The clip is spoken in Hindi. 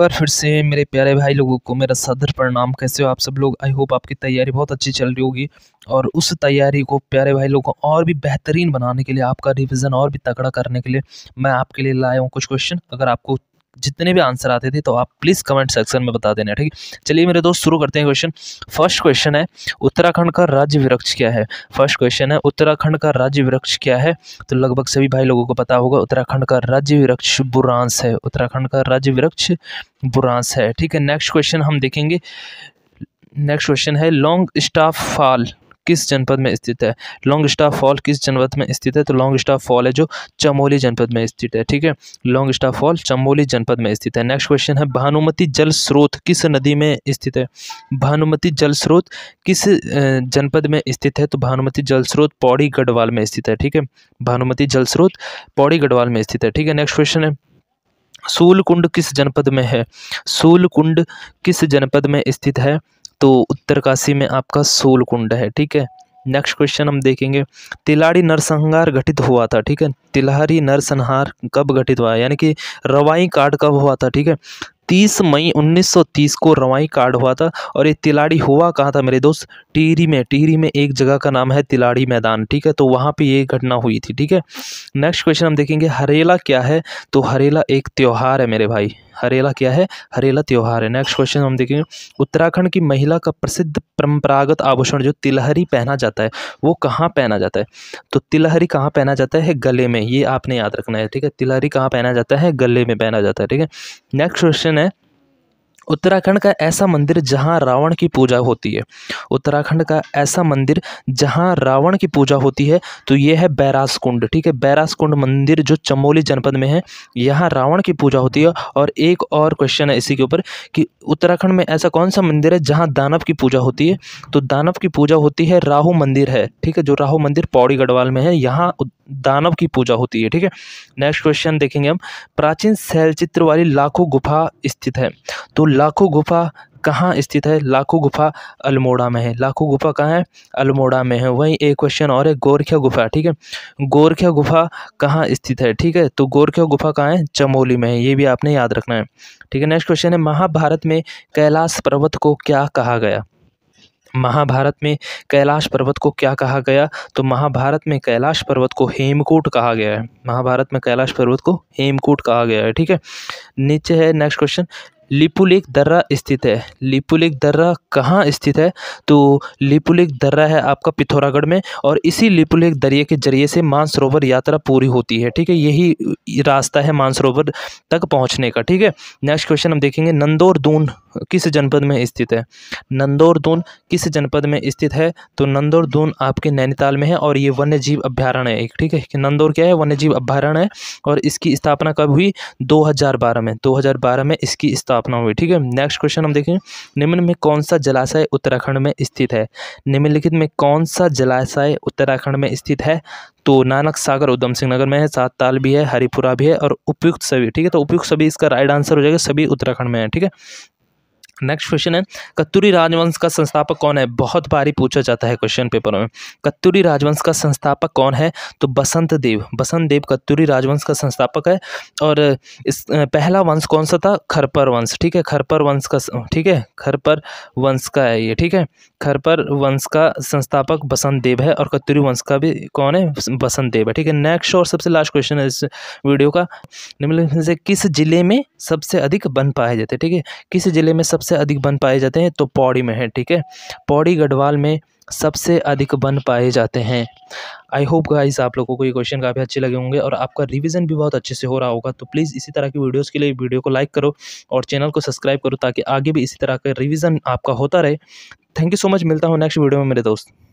बार फिर से मेरे प्यारे भाई लोगों को मेरा सदर प्रणाम कैसे हो आप सब लोग आई होप आपकी तैयारी बहुत अच्छी चल रही होगी और उस तैयारी को प्यारे भाई लोगों को और भी बेहतरीन बनाने के लिए आपका रिविज़न और भी तगड़ा करने के लिए मैं आपके लिए लाया हूँ कुछ क्वेश्चन अगर आपको जितने भी आंसर आते थे तो आप प्लीज़ कमेंट सेक्शन में बता देना ठीक है चलिए मेरे दोस्त शुरू करते हैं क्वेश्चन फर्स्ट क्वेश्चन है उत्तराखंड का राज्य वृक्ष क्या है फर्स्ट क्वेश्चन है उत्तराखंड का राज्य वृक्ष क्या है तो लगभग सभी भाई लोगों को पता होगा उत्तराखंड का राज्य वृक्ष बुरांस है उत्तराखंड का राज्य वृक्ष बुरांस है ठीक है नेक्स्ट क्वेश्चन हम देखेंगे नेक्स्ट क्वेश्चन है लॉन्ग स्टाफ फॉल किस जनपद में स्थित है लॉन्ग स्टाफ फॉल किस जनपद में स्थित है तो लॉन्ग स्टाफ फॉल है जो चमोली जनपद में स्थित है ठीक है लॉन्ग स्टाफ फॉल चमोली जनपद में स्थित है नेक्स्ट क्वेश्चन है भानुमति जल स्रोत किस नदी में स्थित है भानुमति जल स्रोत किस जनपद में स्थित है तो भानुमति जल स्रोत पौड़ी गढ़वाल में स्थित है ठीक है भानुमति जल स्रोत पौड़ी गढ़वाल में स्थित है ठीक है नेक्स्ट क्वेश्चन है सूलकुंड किस जनपद में है सूलकुंड किस जनपद में स्थित है तो उत्तरकाशी में आपका सोल कुंड है ठीक है नेक्स्ट क्वेश्चन हम देखेंगे तिलाड़ी नरसंहार गठित हुआ था ठीक है तिलहरी नरसंहार कब गठित हुआ यानी कि रवाई कार्ड कब हुआ था ठीक है 30 मई 1930 को रवाई कार्ड हुआ था और ये तिलाड़ी हुआ कहाँ था मेरे दोस्त टिहरी में टिहरी में एक जगह का नाम है तिलाड़ी मैदान ठीक है तो वहाँ पे ये घटना हुई थी ठीक है नेक्स्ट क्वेश्चन हम देखेंगे हरेला क्या है तो हरेला एक त्यौहार है मेरे भाई हरेला क्या है हरेला त्यौहार है नेक्स्ट क्वेश्चन हम देखेंगे उत्तराखंड की महिला का प्रसिद्ध परंपरागत आभूषण जो तिलहरी पहना जाता है वो कहाँ पहना जाता है तो तिलहरी कहाँ पहना जाता है गले में ये आपने याद रखना है ठीक है तिलहरी कहाँ पहना जाता है गले में पहना जाता है ठीक है नेक्स्ट क्वेश्चन है उत्तराखंड का ऐसा मंदिर जहां रावण की पूजा होती है उत्तराखंड का ऐसा मंदिर जहां रावण की पूजा होती है तो ये है बैरास कुंड ठीक है बैरास कुंड मंदिर जो चमोली जनपद में है यहाँ रावण की पूजा होती है और एक और क्वेश्चन है इसी के ऊपर कि उत्तराखंड में ऐसा कौन सा मंदिर है जहाँ दानव की पूजा होती है तो दानव की पूजा होती है राहू मंदिर है ठीक है जो राहू मंदिर पौड़ी गढ़वाल में है यहाँ दानव की पूजा होती है ठीक है नेक्स्ट क्वेश्चन देखेंगे हम प्राचीन शैल चित्र वाली लाखों गुफा स्थित है तो लाखों गुफा कहाँ स्थित है लाखों गुफा अल्मोड़ा में है लाखों गुफा कहाँ है अल्मोड़ा में है वहीं एक क्वेश्चन और है गोरखिया गुफा ठीक है गोरखिया गुफा कहाँ स्थित है ठीक है तो गोरखिया गुफा कहाँ है चमोली में है ये भी आपने याद रखना है ठीक है नेक्स्ट क्वेश्चन है महाभारत में कैलाश पर्वत को क्या कहा गया महाभारत में कैलाश पर्वत को क्या कहा गया तो महाभारत में कैलाश पर्वत को हेमकूट कहा गया है महाभारत में कैलाश पर्वत को हेमकूट कहा गया है ठीक है नीचे है नेक्स्ट क्वेश्चन लिपुलेख दर्रा स्थित है लिपुलेख दर्रा कहाँ स्थित है तो लिपुलेख दर्रा है आपका पिथौरागढ़ में और इसी लिपुलेख दरिए के जरिए से मानसरोवर यात्रा पूरी होती है ठीक है यही रास्ता है मानसरोवर तक पहुँचने का ठीक है नेक्स्ट क्वेश्चन हम देखेंगे नंदोर दून किस जनपद में स्थित है नंदोर दून किस जनपद में स्थित है तो नंदोर दून आपके नैनीताल में है और ये वन्य जीव अभ्यारण्य है ठीक है नंदौर क्या है वन्य जीव अभ्यारण्य है और इसकी स्थापना कब हुई 2012 में 2012 में इसकी स्थापना स्थापना हुई ठीक है नेक्स्ट क्वेश्चन हम देखें निम्न में कौन सा जलाशय उत्तराखंड में स्थित है निम्नलिखित में कौन सा जलाशय उत्तराखंड में स्थित है तो नानक सागर उधम सिंह नगर में है सात ताल भी है हरिपुरा भी है और उपयुक्त सभी ठीक है तो उपयुक्त सभी इसका राइट आंसर हो जाएगा सभी उत्तराखंड में है ठीक है नेक्स्ट क्वेश्चन है कत्तूरी राजवंश का संस्थापक कौन है बहुत बारी पूछा जाता है क्वेश्चन पेपर में कत्तूरी राजवंश का संस्थापक कौन है तो बसंत देव बसंत देव कत्तूरी राजवंश का संस्थापक है और इस पहला वंश कौन सा था खरपर वंश ठीक है खरपर वंश का ठीक है खरपर वंश का है ये ठीक है खरपर वंश का संस्थापक बसंत देव है और कत्तूरी वंश का भी कौन है बसंत देव है ठीक है नेक्स्ट और सबसे लास्ट क्वेश्चन है इस वीडियो का निम्नलिखित से किस जिले में सबसे अधिक वन पाए जाते हैं ठीक है किस जिले में सबसे सबसे अधिक वन पाए जाते हैं तो पौड़ी में है ठीक है पौड़ी गढ़वाल में सबसे अधिक वन पाए जाते हैं आई होप गाइस आप लोगों को ये क्वेश्चन काफ़ी अच्छे लगे होंगे और आपका रिवीजन भी बहुत अच्छे से हो रहा होगा तो प्लीज़ इसी तरह की वीडियोस के लिए वीडियो को लाइक करो और चैनल को सब्सक्राइब करो ताकि आगे भी इसी तरह का रिवीजन आपका होता रहे थैंक यू सो मच मिलता हूँ नेक्स्ट वीडियो में मेरे दोस्त